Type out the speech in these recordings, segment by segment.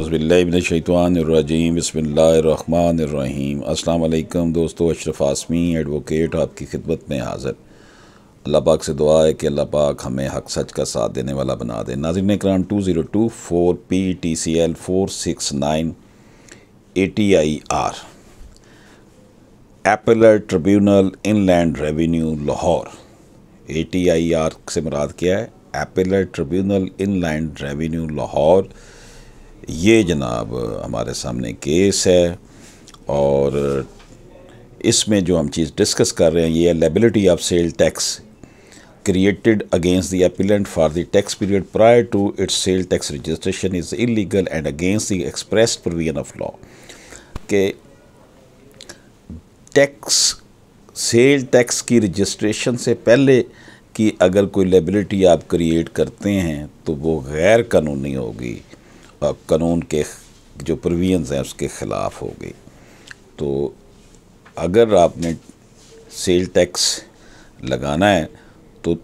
हज़बिल्लाशैतवानरजीम बसमीम अल्लाम दोस्तों अशरफ आसमी एडवोकेट आपकी खिदमत में हाज़िर अल्लाह पाक से दुआ है कि अल्लाह पाक हमें हक सच का साथ देने वाला बना दे नाजिन क्राम two zero two four P T C L four six nine A T I R appellate tribunal land revenue Lahore A T I R से मुराद क्या है appellate tribunal land revenue Lahore ये जनाब हमारे सामने केस है और इसमें जो हम चीज़ डिस्कस कर रहे हैं ये liability of sale tax created against the appellant for the tax period prior to its sale tax registration is illegal and against the express provision of law के टैक्स सेल टैक्स की registration से पहले कि अगर कोई liability आप create करते हैं तो वो गैर कानूनी होगी कानून के जो प्रोविजन हैं उसके ख़िलाफ़ होगी तो अगर आपने सेल टैक्स लगाना है तो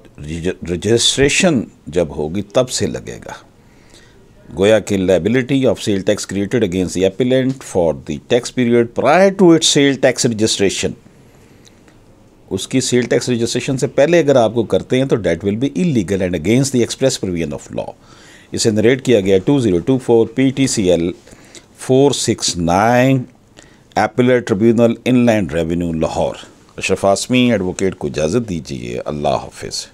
रजिस्ट्रेशन जब होगी तब से लगेगा गोया कि liability of sale tax created against the appellant for the tax period prior to its sale tax registration उसकी सेल टैक्स रजिस्ट्रेशन से पहले अगर आपको करते हैं तो that will be illegal and against the express provision of law इसे narrate किया गया two two zero four P T C L four six nine appellate tribunal inland revenue Lahore Ashraf Asmi advocate को इजाज़त दीजिए अल्लाह हाफिज़